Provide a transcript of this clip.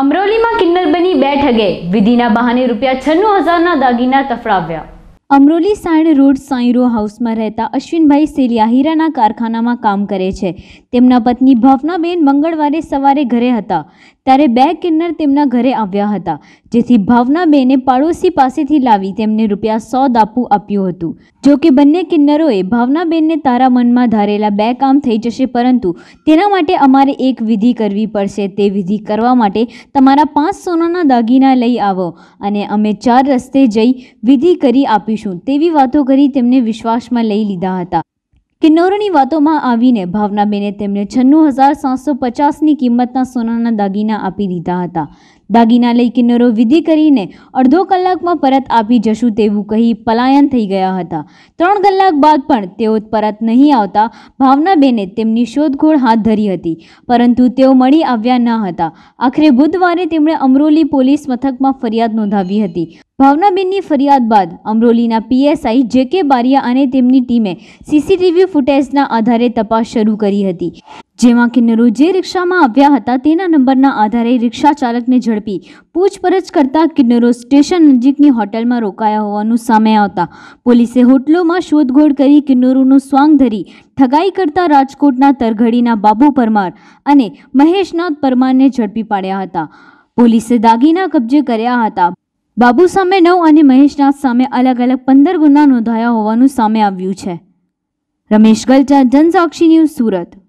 અમરોલીમાં કિન્નર બની બે ઠગે વિધિના બહાને રૂપિયા છન્નું હજારના દાગીના તફડાવ્યા અમરોલી સાણ રોડ સાંઈરો હાઉસમાં રહેતા અશ્વિનભાઈ સેલિયા હીરાના કારખાનામાં કામ કરે છે તેમના પત્ની ભાવનાબેન મંગળવારે સવારે ઘરે હતા ત્યારે બે કિન્નર તેમના ઘરે આવ્યા હતા જેથી ભાવનાબેને પાડોશી પાસેથી લાવી તેમને રૂપિયા સો દાપુ આપ્યું હતું જો કે બંને કિન્નરોએ ભાવનાબેનને તારા મનમાં ધારેલા બે કામ થઈ જશે પરંતુ તેના માટે અમારે એક વિધિ કરવી પડશે તે વિધિ કરવા માટે તમારા પાંચ સોનાના દાગીના લઈ આવો અને અમે ચાર રસ્તે જઈ વિધિ કરી આપી આપીશું તેવી વાતો કરી તેમને વિશ્વાસમાં લઈ લીધા હતા કિન્નોરોની વાતોમાં આવીને ભાવનાબેને તેમને છન્નું હજાર સાતસો પચાસની કિંમતના સોનાના દાગીના આપી દીધા હતા દાગીના લઈ કિન્નરો વિધિ કરીને અડધો કલાકમાં પરત આપી જશું તેવું કહી પલાયન થઈ ગયા હતા ત્રણ કલાક બાદ પણ તેઓ પરત નહીં આવતા ભાવનાબેને તેમની શોધખોળ હાથ ધરી હતી પરંતુ તેઓ મળી આવ્યા ન હતા આખરે બુધવારે તેમણે અમરોલી પોલીસ મથકમાં ફરિયાદ નોંધાવી હતી ભાવનાબેનની ફરિયાદ બાદ અમરોલીના પીએસઆઈ જે કે બારિયા અને તેમની ટીમે સીસીટીવી ફૂટેજના આધારે તપાસ શરૂ કરી હતી જેમાં કિન્નરો જે રિક્ષામાં આવ્યા હતા તેના નંબરના આધારે રિક્ષા ચાલકને ઝડપી પૂછપરછ કરતા કિન્નરો સ્ટેશન નજીકની હોટેલમાં રોકાયા હોવાનું સામે આવતા પોલીસે હોટલોમાં શોધખોળ કરી કિન્નરોનું સ્વાંગ ધરી ઠગાઈ કરતા રાજકોટના તરઘડીના બાબુ પરમાર અને મહેશનાથ પરમારને ઝડપી પાડ્યા હતા પોલીસે દાગીના કબજે કર્યા હતા બાબુ સામે નવ અને મહેશનાથ સામે અલગ અલગ પંદર ગુના નોંધાયા હોવાનું સામે આવ્યું છે રમેશ ગલચા જનસાક્ષી ન્યૂઝ સુરત